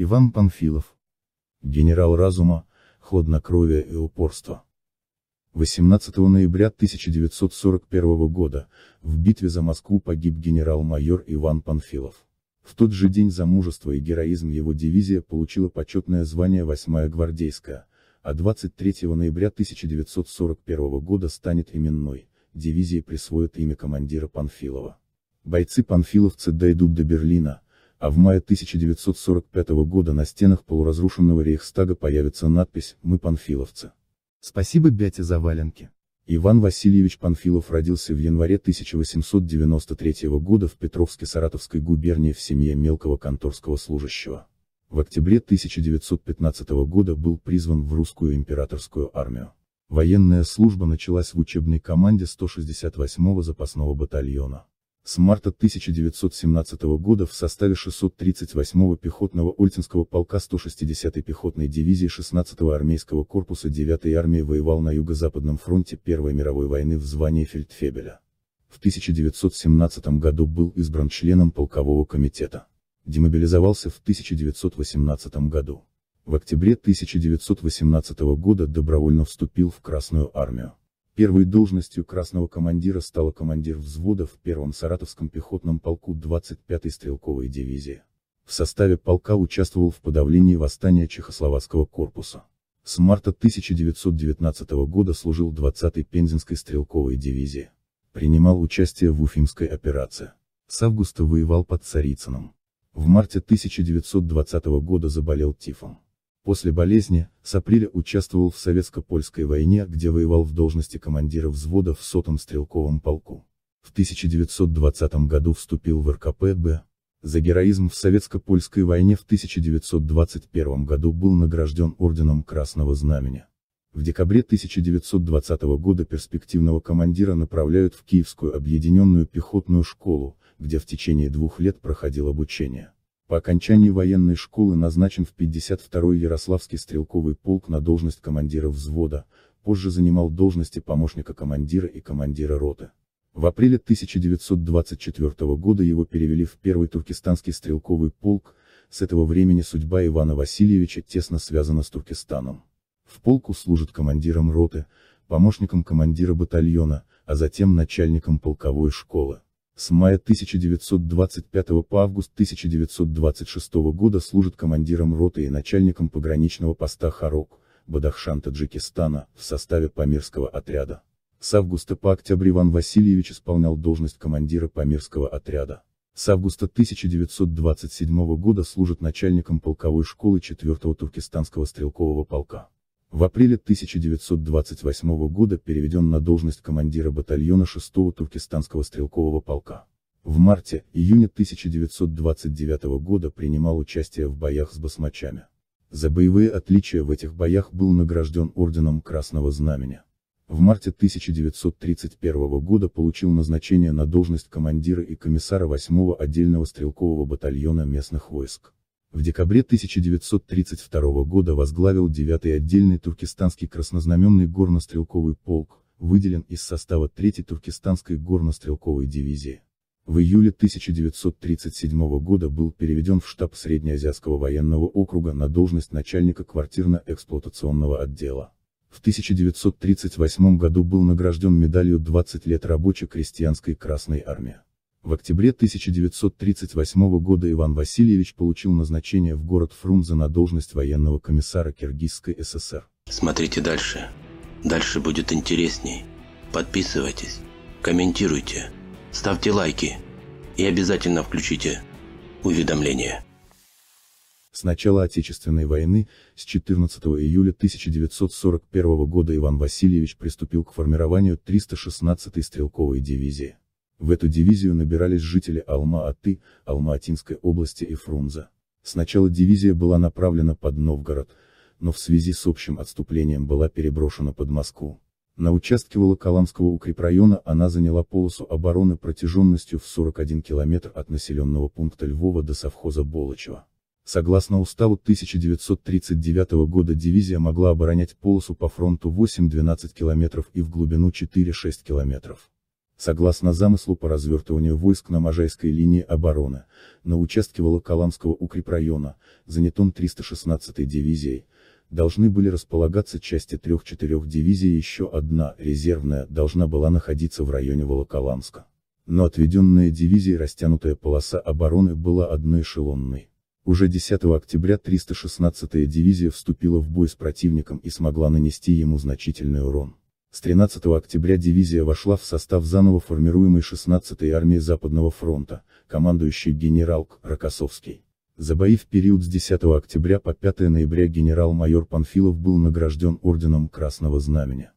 Иван Панфилов. Генерал разума, хладнокровия и упорства. 18 ноября 1941 года, в битве за Москву погиб генерал-майор Иван Панфилов. В тот же день за мужество и героизм его дивизия получила почетное звание 8-я гвардейская, а 23 ноября 1941 года станет именной, дивизии присвоят имя командира Панфилова. Бойцы панфиловцы дойдут до Берлина, а в мае 1945 года на стенах полуразрушенного Рейхстага появится надпись «Мы панфиловцы». Спасибо Бяте за валенки. Иван Васильевич Панфилов родился в январе 1893 года в Петровске Саратовской губернии в семье мелкого конторского служащего. В октябре 1915 года был призван в русскую императорскую армию. Военная служба началась в учебной команде 168-го запасного батальона с марта 1917 года в составе 638-го пехотного Ольтинского полка 160-й пехотной дивизии 16-го армейского корпуса 9-й армии воевал на Юго-Западном фронте Первой мировой войны в звании фельдфебеля. В 1917 году был избран членом полкового комитета. Демобилизовался в 1918 году. В октябре 1918 года добровольно вступил в Красную армию. Первой должностью красного командира стала командир взвода в первом Саратовском пехотном полку 25-й стрелковой дивизии. В составе полка участвовал в подавлении восстания Чехословацкого корпуса. С марта 1919 года служил 20-й Пензенской стрелковой дивизии. Принимал участие в Уфимской операции. С августа воевал под Царицыном. В марте 1920 года заболел тифом. После болезни, с участвовал в Советско-Польской войне, где воевал в должности командира взвода в сотом стрелковом полку. В 1920 году вступил в РКПБ. За героизм в Советско-Польской войне в 1921 году был награжден орденом Красного Знамени. В декабре 1920 года перспективного командира направляют в Киевскую объединенную пехотную школу, где в течение двух лет проходил обучение. По окончании военной школы назначен в 52-й Ярославский стрелковый полк на должность командира взвода, позже занимал должности помощника командира и командира роты. В апреле 1924 года его перевели в первый туркестанский стрелковый полк, с этого времени судьба Ивана Васильевича тесно связана с Туркестаном. В полку служит командиром роты, помощником командира батальона, а затем начальником полковой школы. С мая 1925 по август 1926 года служит командиром роты и начальником пограничного поста Харок, Бадахшан Таджикистана, в составе Памирского отряда. С августа по октябрь Иван Васильевич исполнял должность командира Памирского отряда. С августа 1927 года служит начальником полковой школы 4-го Туркестанского стрелкового полка. В апреле 1928 года переведен на должность командира батальона 6-го туркестанского стрелкового полка. В марте-июне 1929 года принимал участие в боях с басмачами. За боевые отличия в этих боях был награжден орденом Красного Знамени. В марте 1931 года получил назначение на должность командира и комиссара 8-го отдельного стрелкового батальона местных войск. В декабре 1932 года возглавил 9-й отдельный туркестанский краснознаменный горнострелковый полк, выделен из состава 3-й туркестанской горнострелковой дивизии. В июле 1937 года был переведен в штаб Среднеазиатского военного округа на должность начальника квартирно-эксплуатационного отдела. В 1938 году был награжден медалью 20 лет рабочей крестьянской Красной Армии. В октябре 1938 года Иван Васильевич получил назначение в город Фрунзе на должность военного комиссара Киргизской ССР. Смотрите дальше. Дальше будет интересней. Подписывайтесь, комментируйте, ставьте лайки и обязательно включите уведомления. С начала Отечественной войны, с 14 июля 1941 года Иван Васильевич приступил к формированию 316-й стрелковой дивизии. В эту дивизию набирались жители Алма-Аты, Алма-Атинской области и Фрунзе. Сначала дивизия была направлена под Новгород, но в связи с общим отступлением была переброшена под Москву. На участке Волоколамского укрепрайона она заняла полосу обороны протяженностью в 41 километр от населенного пункта Львова до совхоза Болочева. Согласно уставу 1939 года дивизия могла оборонять полосу по фронту 8-12 километров и в глубину 4-6 километров. Согласно замыслу по развертыванию войск на Можайской линии обороны, на участке Волоколамского укрепрайона, занятом 316-й дивизией, должны были располагаться части трех-четырех дивизий еще одна, резервная, должна была находиться в районе Волоколамска. Но отведенная дивизии растянутая полоса обороны была одноэшелонной. Уже 10 октября 316-я дивизия вступила в бой с противником и смогла нанести ему значительный урон. С 13 октября дивизия вошла в состав заново формируемой 16-й армии Западного фронта, командующий генерал К. Рокоссовский. За бои в период с 10 октября по 5 ноября генерал-майор Панфилов был награжден орденом Красного Знамени.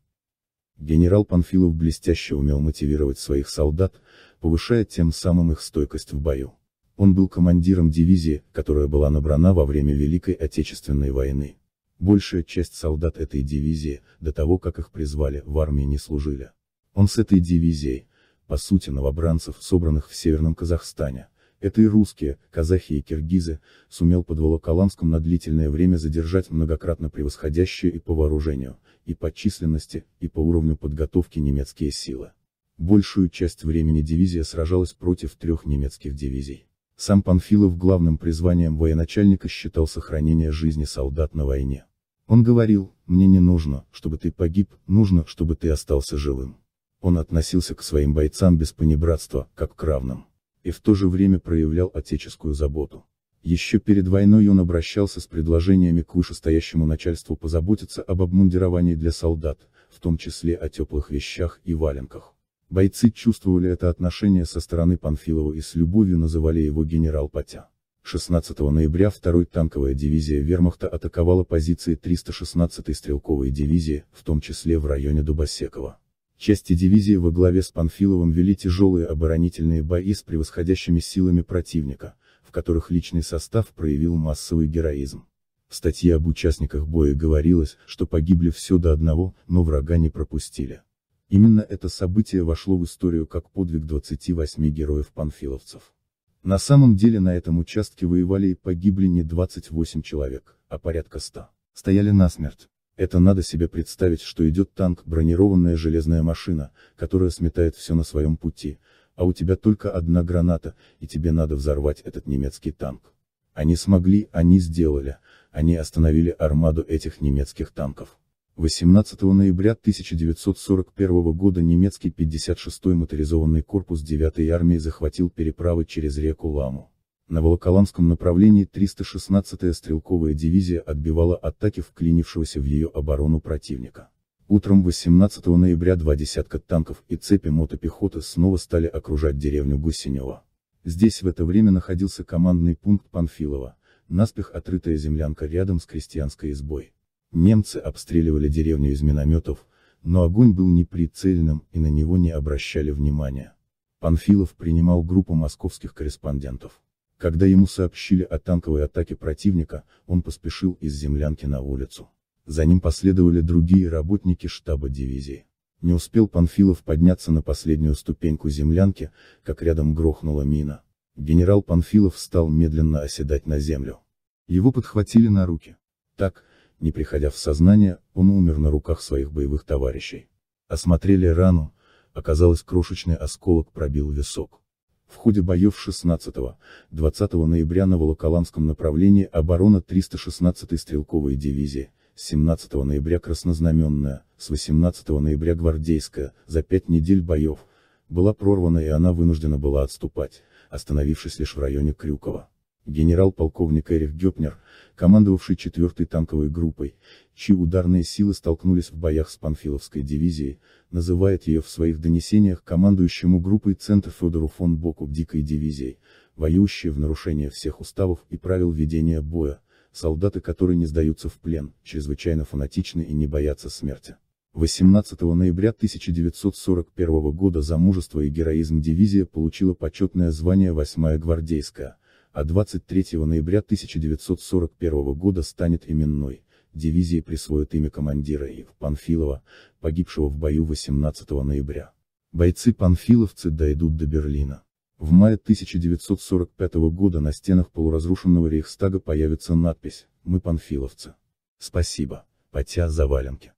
Генерал Панфилов блестяще умел мотивировать своих солдат, повышая тем самым их стойкость в бою. Он был командиром дивизии, которая была набрана во время Великой Отечественной войны. Большая часть солдат этой дивизии, до того как их призвали, в армии не служили. Он с этой дивизией, по сути новобранцев, собранных в северном Казахстане, это и русские, казахи и киргизы, сумел под Волоколамском на длительное время задержать многократно превосходящие и по вооружению, и по численности, и по уровню подготовки немецкие силы. Большую часть времени дивизия сражалась против трех немецких дивизий. Сам Панфилов главным призванием военачальника считал сохранение жизни солдат на войне. Он говорил, мне не нужно, чтобы ты погиб, нужно, чтобы ты остался живым. Он относился к своим бойцам без понебратства, как к равным. И в то же время проявлял отеческую заботу. Еще перед войной он обращался с предложениями к вышестоящему начальству позаботиться об обмундировании для солдат, в том числе о теплых вещах и валенках. Бойцы чувствовали это отношение со стороны Панфилова и с любовью называли его генерал Патя. 16 ноября 2-й танковая дивизия вермахта атаковала позиции 316-й стрелковой дивизии, в том числе в районе Дубосекова. Части дивизии во главе с Панфиловым вели тяжелые оборонительные бои с превосходящими силами противника, в которых личный состав проявил массовый героизм. В статье об участниках боя говорилось, что погибли все до одного, но врага не пропустили. Именно это событие вошло в историю как подвиг 28 героев-панфиловцев. На самом деле на этом участке воевали и погибли не 28 человек, а порядка 100. Стояли насмерть. Это надо себе представить, что идет танк, бронированная железная машина, которая сметает все на своем пути, а у тебя только одна граната, и тебе надо взорвать этот немецкий танк. Они смогли, они сделали, они остановили армаду этих немецких танков. 18 ноября 1941 года немецкий 56-й моторизованный корпус 9-й армии захватил переправы через реку Ламу. На Волоколамском направлении 316-я стрелковая дивизия отбивала атаки вклинившегося в ее оборону противника. Утром 18 ноября два десятка танков и цепи мотопехоты снова стали окружать деревню Гусенева. Здесь в это время находился командный пункт Панфилова, наспех отрытая землянка рядом с крестьянской избой. Немцы обстреливали деревню из минометов, но огонь был неприцельным и на него не обращали внимания. Панфилов принимал группу московских корреспондентов. Когда ему сообщили о танковой атаке противника, он поспешил из землянки на улицу. За ним последовали другие работники штаба дивизии. Не успел Панфилов подняться на последнюю ступеньку землянки, как рядом грохнула мина. Генерал Панфилов стал медленно оседать на землю. Его подхватили на руки. Так, не приходя в сознание, он умер на руках своих боевых товарищей. Осмотрели рану, оказалось крошечный осколок пробил висок. В ходе боев 16-20 ноября на Волоколамском направлении оборона 316-й стрелковой дивизии, 17 ноября краснознаменная, с 18 ноября гвардейская, за пять недель боев, была прорвана и она вынуждена была отступать, остановившись лишь в районе Крюкова генерал-полковник Эрих Гёпнер, командовавший 4-й танковой группой, чьи ударные силы столкнулись в боях с Панфиловской дивизией, называет ее в своих донесениях командующему группой центр Федору фон Боку дикой дивизией, воюющей в нарушение всех уставов и правил ведения боя, солдаты которые не сдаются в плен, чрезвычайно фанатичны и не боятся смерти. 18 ноября 1941 года за мужество и героизм дивизия получила почетное звание 8-я гвардейская, а 23 ноября 1941 года станет именной, дивизии присвоят имя командира Ив Панфилова, погибшего в бою 18 ноября. Бойцы-панфиловцы дойдут до Берлина. В мае 1945 года на стенах полуразрушенного Рейхстага появится надпись «Мы панфиловцы». Спасибо, Потя, за валенки.